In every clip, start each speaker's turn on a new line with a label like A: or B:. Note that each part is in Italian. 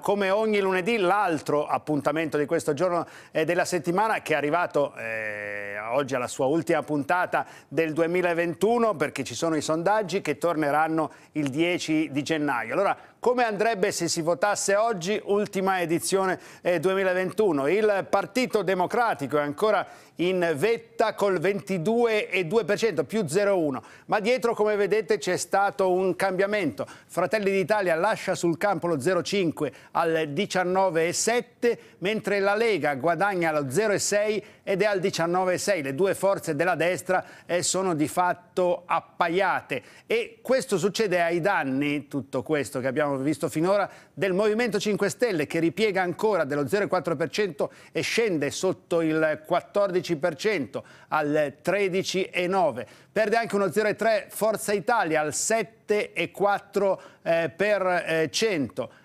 A: Come ogni lunedì l'altro appuntamento di questo giorno eh, della settimana che è arrivato eh, oggi alla sua ultima puntata del 2021 perché ci sono i sondaggi che torneranno il 10 di gennaio. Allora, come andrebbe se si votasse oggi, ultima edizione eh, 2021? Il Partito Democratico è ancora in vetta col 22,2%, più 0,1%, ma dietro come vedete c'è stato un cambiamento. Fratelli d'Italia lascia sul campo lo 0,5 al 19,7, mentre la Lega guadagna lo 0,6 ed è al 19,6. 2006 le due forze della destra eh, sono di fatto appaiate e questo succede ai danni, tutto questo che abbiamo visto finora, del Movimento 5 Stelle che ripiega ancora dello 0,4% e scende sotto il 14% al 13,9%. Perde anche uno 0,3% Forza Italia al 7,4%. Eh, per, eh,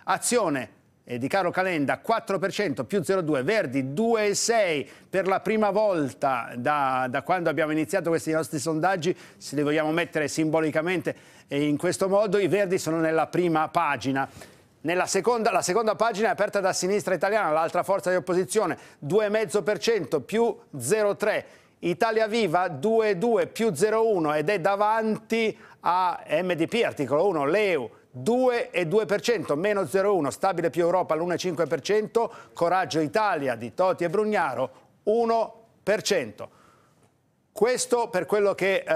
A: Azione eh, di Caro Calenda 4% più 0,2, Verdi 2,6 per la prima volta da, da, quando abbiamo iniziato questi nostri sondaggi, se li vogliamo mettere simbolicamente eh, in questo modo, i Verdi sono nella prima pagina. Nella seconda, la seconda pagina è aperta da sinistra italiana, l'altra forza di opposizione, 2,5% più 0,3%. Italia Viva 2,2 più 0,1 ed è davanti a MDP, articolo 1, Leu 2,2%, meno 0,1%, stabile più Europa l'1,5%, Coraggio Italia di Toti e Brugnaro 1%. Questo per quello che... Eh,